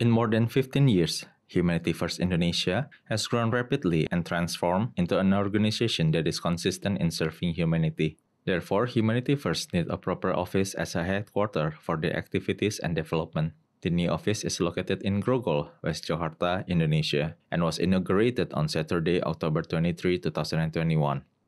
In more than 15 years, Humanity First Indonesia has grown rapidly and transformed into an organization that is consistent in serving humanity. Therefore, Humanity First needs a proper office as a headquarters for their activities and development. The new office is located in Grogol, West Jakarta, Indonesia, and was inaugurated on Saturday, October 23, 2021.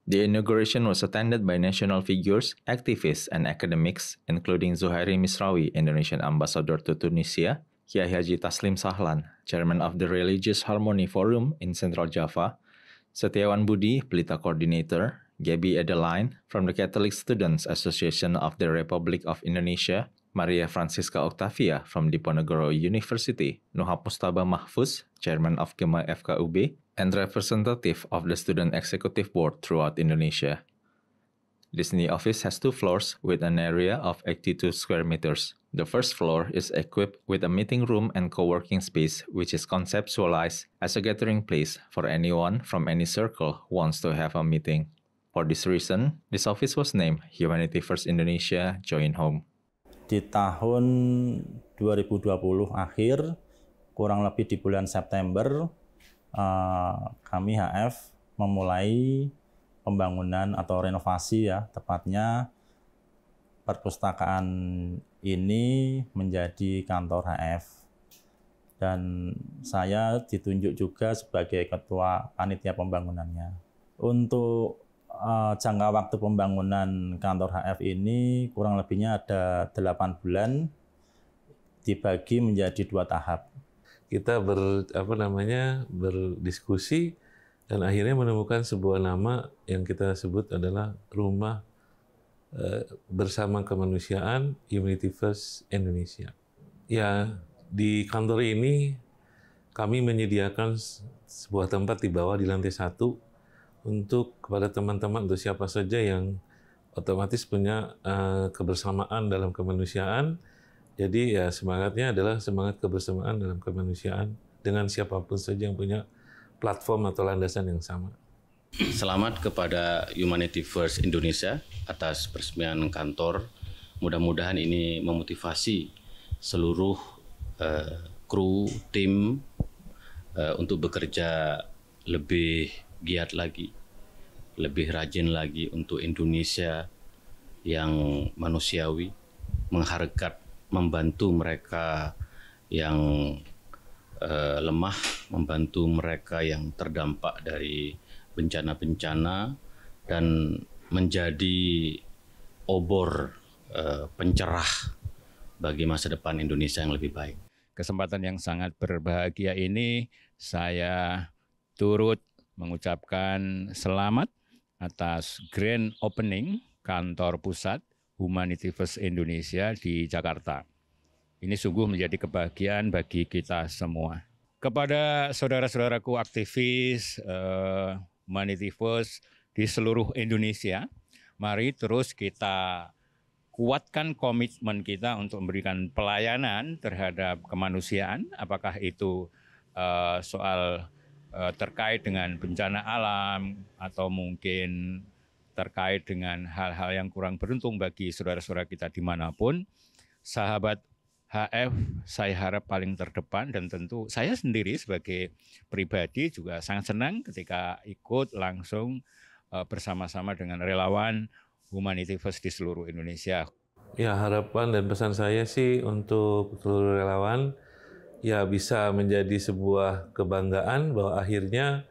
The inauguration was attended by national figures, activists, and academics, including Zuhairi Misrawi, Indonesian ambassador to Tunisia, Kiai Haji Taslim Sahlan, Chairman of the Religious Harmony Forum in Central Java, Setiawan Budi, Pelita Coordinator, Gabby Adeline from the Catholic Students Association of the Republic of Indonesia, Maria Francisca Octavia from Diponegoro University, Nuha Mustaba Mahfuz, Chairman of Gema FKUB, and representative of the Student Executive Board throughout Indonesia, Disney Office has two floors with an area of 82 square meters. The first floor is equipped with a meeting room and co-working space which is conceptualized as a gathering place for anyone from any circle who wants to have a meeting. For this reason, this office was named Humanity First Indonesia Joint Home. Di tahun 2020 akhir, kurang lebih di bulan September, uh, kami HF memulai pembangunan atau renovasi ya tepatnya perpustakaan ini menjadi kantor HF dan saya ditunjuk juga sebagai ketua panitia pembangunannya. Untuk uh, jangka waktu pembangunan kantor HF ini kurang lebihnya ada 8 bulan dibagi menjadi dua tahap. Kita ber apa namanya berdiskusi dan akhirnya menemukan sebuah nama yang kita sebut adalah Rumah eh, Bersama Kemanusiaan Unity First Indonesia. Ya, di kantor ini kami menyediakan sebuah tempat di bawah di lantai satu untuk kepada teman-teman untuk siapa saja yang otomatis punya eh, kebersamaan dalam kemanusiaan. Jadi ya semangatnya adalah semangat kebersamaan dalam kemanusiaan dengan siapapun saja yang punya platform atau landasan yang sama. Selamat kepada Humanity First Indonesia atas peresmian kantor. Mudah-mudahan ini memotivasi seluruh uh, kru tim uh, untuk bekerja lebih giat lagi, lebih rajin lagi untuk Indonesia yang manusiawi, menghargai, membantu mereka yang uh, lemah, membantu mereka yang terdampak dari bencana-bencana dan menjadi obor uh, pencerah bagi masa depan Indonesia yang lebih baik. Kesempatan yang sangat berbahagia ini saya turut mengucapkan selamat atas grand opening kantor pusat Humanity First Indonesia di Jakarta. Ini sungguh menjadi kebahagiaan bagi kita semua. Kepada saudara-saudaraku aktivis uh, eh, Manitivus di seluruh Indonesia, mari terus kita kuatkan komitmen kita untuk memberikan pelayanan terhadap kemanusiaan, apakah itu uh, soal uh, terkait dengan bencana alam atau mungkin terkait dengan hal-hal yang kurang beruntung bagi saudara-saudara kita dimanapun. Sahabat HF saya harap paling terdepan dan tentu saya sendiri sebagai pribadi juga sangat senang ketika ikut langsung eh, bersama-sama dengan relawan Humanity First di seluruh Indonesia. Ya harapan dan pesan saya sih untuk seluruh relawan ya bisa menjadi sebuah kebanggaan bahwa akhirnya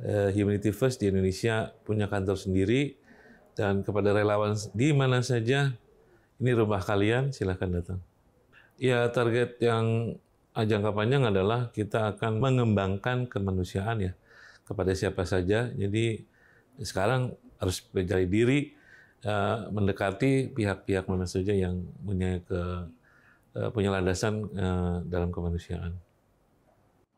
eh, Humanity First di Indonesia punya kantor sendiri dan kepada relawan di mana saja ini rumah kalian silahkan datang. Ya target yang eh, jangka panjang adalah kita akan mengembangkan kemanusiaan ya kepada siapa saja. Jadi sekarang harus mencari diri eh, mendekati pihak-pihak mana saja yang punya ke eh, punya landasan dalam kemanusiaan.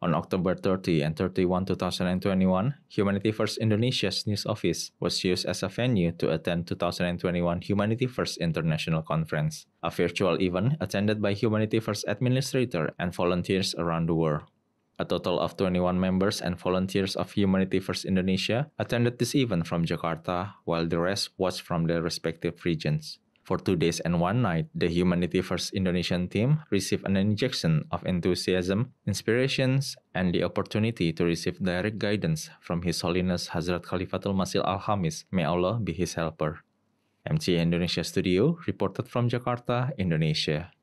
On October 30 and 31, 2021, Humanity First Indonesia's news office was used as a venue to attend 2021 Humanity First International Conference, a virtual event attended by Humanity First administrator and volunteers around the world. A total of 21 members and volunteers of Humanity First Indonesia attended this event from Jakarta, while the rest was from their respective regions. For two days and one night, the Humanity First Indonesian team received an injection of enthusiasm, inspirations, and the opportunity to receive direct guidance from His Holiness Hazrat Khalifatul Masih Al-Hamis. May Allah be his helper. MCA Indonesia Studio, reported from Jakarta, Indonesia.